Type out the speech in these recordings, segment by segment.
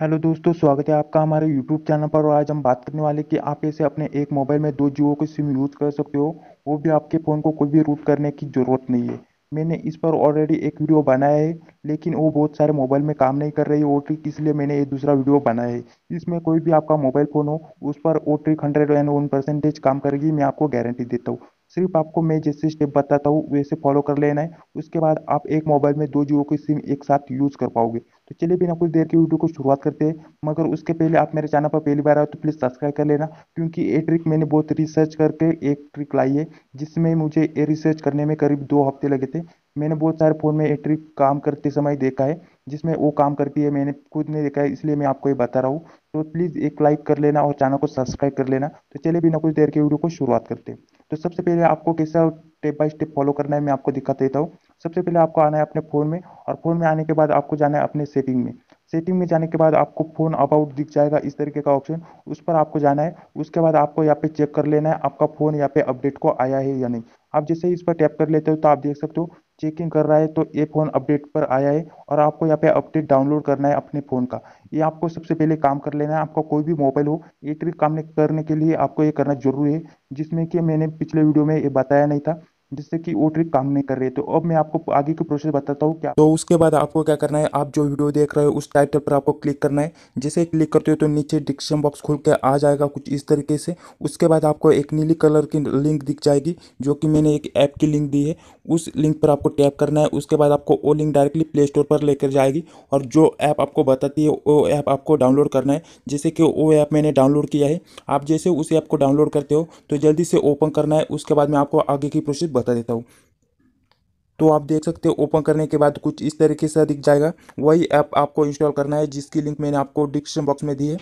hello दोस्तों स्वागत है आपका हमारे यूट्यूब चैनल पर और आज हम बात करने वाले कि आप ऐसे अपने एक मोबाइल में दो जियो की सिम यूज़ कर सकते हो वो भी आपके फ़ोन को कोई भी रूट करने की ज़रूरत नहीं है मैंने इस पर ऑलरेडी एक वीडियो बनाया है लेकिन वो बहुत सारे मोबाइल में काम नहीं कर रही ओ ट्रिक इसलिए मैंने ये दूसरा वीडियो बनाया है इसमें कोई भी आपका मोबाइल फ़ोन हो उस पर ओ trick hundred and one percentage काम करेगी मैं आपको गारंटी देता हूँ सिर्फ आपको मैं जैसे स्टेप बताता हूँ वैसे फॉलो कर लेना है उसके बाद आप एक मोबाइल में दो जियो की सिम एक साथ यूज़ कर पाओगे तो चलिए बिना कुछ देर के वीडियो को शुरुआत करते हैं मगर उसके पहले आप मेरे चैनल पर पहली बार आए तो प्लीज़ सब्सक्राइब कर लेना क्योंकि ये ट्रिक मैंने बहुत रिसर्च करके एक ट्रिक लाई है जिसमें मुझे ये रिसर्च करने में करीब दो हफ्ते लगे थे मैंने बहुत सारे फ़ोन में ये ट्रिक काम करते समय देखा है जिसमें वो काम करती है मैंने खुद ने देखा है इसलिए मैं आपको ये बता रहा हूँ तो प्लीज़ एक लाइक कर लेना और चैनल को सब्सक्राइब कर लेना तो चलिए बिना कुछ देर के वीडियो को शुरुआत करते हैं तो सबसे पहले आपको कैसा स्टेप बाय स्टेप फॉलो करना है मैं आपको दिखा देता हूँ सबसे पहले आपको आना है अपने फ़ोन में और फ़ोन में आने के बाद आपको जाना है अपने सेटिंग में सेटिंग में जाने के बाद आपको फ़ोन अबाउट दिख जाएगा इस तरीके का ऑप्शन उस पर आपको जाना है उसके बाद आपको यहाँ पे चेक कर लेना है आपका फ़ोन यहाँ पे अपडेट को आया है या नहीं आप जैसे ही इस पर टैप कर लेते हो तो आप देख सकते हो चेकिंग कर रहा है तो ये फ़ोन अपडेट पर आया है और आपको यहाँ पे अपडेट डाउनलोड करना है अपने फ़ोन का ये आपको सबसे पहले काम कर लेना है आपका कोई भी मोबाइल हो ये ट्रिक काम करने के लिए आपको ये करना जरूरी है जिसमें कि मैंने पिछले वीडियो में ये बताया नहीं था जिससे कि वो ट्रिक काम नहीं कर रही है तो अब मैं आपको आगे की प्रोसेस बताता हूँ क्या तो उसके बाद आपको क्या करना है आप जो वीडियो देख रहे हो उस टाइटल पर आपको क्लिक करना है जैसे क्लिक करते हो तो नीचे डिस्क्रिप्शन बॉक्स खुल के आ जाएगा कुछ इस तरीके से उसके बाद आपको एक नीली कलर की लिंक दिख जाएगी जो कि मैंने एक ऐप की लिंक दी है उस लिंक पर आपको टैप करना है उसके बाद आपको वो लिंक डायरेक्टली प्ले स्टोर पर लेकर जाएगी और जो ऐप आपको बताती है वो ऐप आपको डाउनलोड करना है जैसे कि वो ऐप मैंने डाउनलोड किया है आप जैसे उस ऐप को डाउनलोड करते हो तो जल्दी से ओपन करना है उसके बाद मैं आपको आगे की प्रोसेस बता देता हूँ तो आप देख सकते हो ओपन करने के बाद कुछ इस तरीके से दिख जाएगा वही ऐप आप, आपको इंस्टॉल करना है जिसकी लिंक मैंने आपको डिस्क्रिप्शन बॉक्स में दी है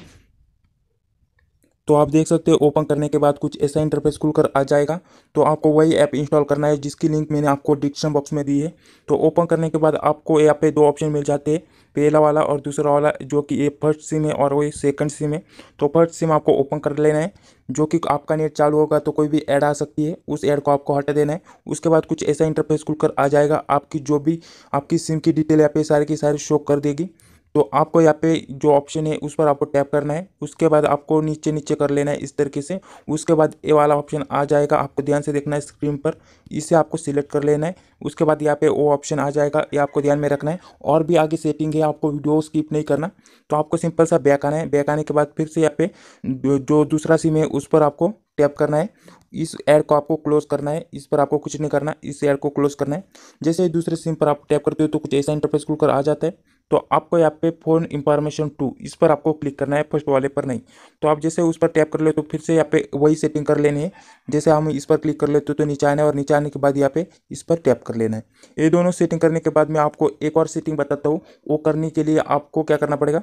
तो आप देख सकते हो ओपन करने के बाद कुछ ऐसा इंटरफेस खुलकर आ जाएगा तो आपको वही ऐप इंस्टॉल करना है जिसकी लिंक मैंने आपको डिस्क्रिप्शन बॉक्स में दी है तो ओपन करने के बाद आपको यहाँ पे दो ऑप्शन मिल जाते हैं पहला वाला और दूसरा वाला जो कि ये फर्स्ट सिम है और वही सेकंड सिम है तो फर्स्ट सिम आपको ओपन कर लेना है जो कि आपका नेट चालू होगा तो कोई भी ऐड आ सकती है उस ऐड को आपको हटा देना है उसके बाद कुछ ऐसा इंटरफेस खुलकर आ जाएगा आपकी जो भी आपकी सिम की डिटेल यहाँ पे सारी की सारी शो कर देगी तो आपको यहाँ पे जो ऑप्शन है उस पर आपको टैप करना है उसके बाद आपको नीचे नीचे कर लेना है इस तरीके से उसके बाद ये वाला ऑप्शन आ जाएगा आपको ध्यान से देखना है स्क्रीन पर इसे आपको सिलेक्ट कर लेना है उसके बाद यहाँ पे वो ऑप्शन आ जाएगा ये आपको ध्यान में रखना है और भी आगे सेटिंग है आपको वीडियो स्किप नहीं करना तो आपको सिंपल सा बैक आना है बैक आने के बाद फिर से यहाँ पे जो दूसरा सिम है उस पर आपको टैप करना है इस ऐड को आपको क्लोज करना है इस पर आपको कुछ नहीं करना इस ऐड को क्लोज करना है जैसे दूसरे सिम पर आप टैप करते हो तो कुछ ऐसा इंटरफेस खुलकर आ जाता है तो आपको यहाँ पे फोन इंफॉर्मेशन टू इस पर आपको क्लिक करना है फर्स्ट वाले पर नहीं तो आप जैसे उस पर टैप कर ले तो फिर से यहाँ पे वही सेटिंग कर लेनी है जैसे हम इस पर क्लिक कर लेते तो नीचे आना है और नीचे आने के बाद यहाँ पे इस पर टैप कर लेना है ये दोनों सेटिंग करने के बाद मैं आपको एक और सेटिंग बताता हूँ वो करने के लिए आपको क्या करना पड़ेगा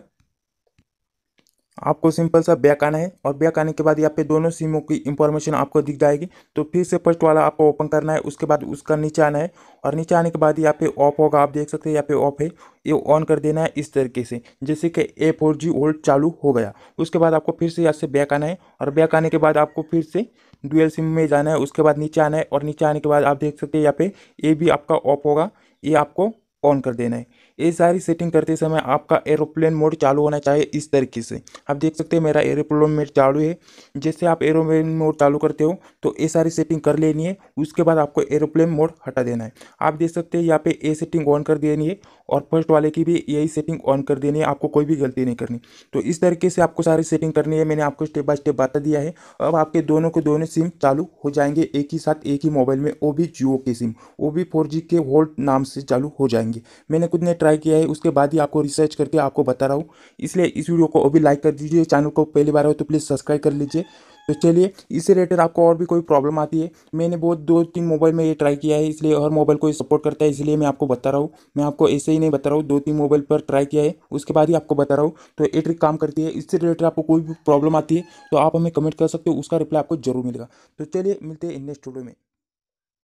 आपको सिंपल सा बैक आना है और बैक आने के बाद यहाँ पे दोनों सिमों की इंफॉर्मेशन आपको दिख जाएगी तो फिर से फर्स्ट वाला आपको ओपन करना है उसके बाद उसका नीचे आना है और नीचे आने के बाद यहाँ पे ऑफ होगा आप देख सकते हैं यहाँ पे ऑफ है ये ऑन कर देना है इस तरीके से जैसे कि ए फोर जी वोल्ट चालू हो गया उसके बाद आपको फिर से यहाँ से बैक आना है और बैक आने के बाद आपको फिर से डुअल सिम में जाना है उसके बाद नीचे आना है और नीचे आने के बाद आप देख सकते हैं यहाँ पे ए भी आपका ऑफ होगा ये आपको ऑन कर देना है ये सारी सेटिंग करते समय आपका एरोप्लेन मोड चालू होना चाहिए इस तरीके से आप देख सकते हैं मेरा एरोप्लेन मोड चालू है जैसे आप एरोप्लेन मोड चालू करते हो तो ये सारी सेटिंग कर लेनी है उसके बाद आपको एरोप्लेन मोड हटा देना है आप देख सकते हैं यहाँ पे ये सेटिंग ऑन कर देनी है और फर्स्ट वाले की भी यही सेटिंग ऑन कर देनी है आपको कोई भी गलती नहीं करनी तो इस तरीके से आपको सारी सेटिंग करनी है मैंने आपको स्टेप बाय स्टेप बता दिया है अब आपके दोनों के दोनों सिम चालू हो जाएंगे एक ही साथ एक ही मोबाइल में वो भी जियो के सिम वो भी फोर के होल्ड नाम से चालू हो जाएंगे मैंने खुद ने ट्राई ट्राई किया है उसके बाद ही आपको रिसर्च करके आपको बता रहा हूँ इसलिए इस वीडियो को अभी लाइक कर दीजिए चैनल को पहली बार हो तो प्लीज़ सब्सक्राइब कर लीजिए तो चलिए इससे रिलेटेड आपको और भी कोई प्रॉब्लम आती है मैंने बहुत दो तीन मोबाइल में ये ट्राई किया है इसलिए हर मोबाइल को सपोर्ट करता है इसलिए मैं आपको बता रहा हूँ मैं आपको ऐसे ही नहीं बता रहा हूँ दो तीन मोबाइल पर ट्राई किया है उसके बाद ही आपको बता रहा हूँ तो ये ट्रिक काम करती है इससे रिलेटेड आपको कोई भी प्रॉब्लम आती है तो आप हमें कमेंट कर सकते हो उसका रिप्लाई आपको जरूर मिलेगा तो चलिए मिलते हैं नेक्स्ट वीडियो में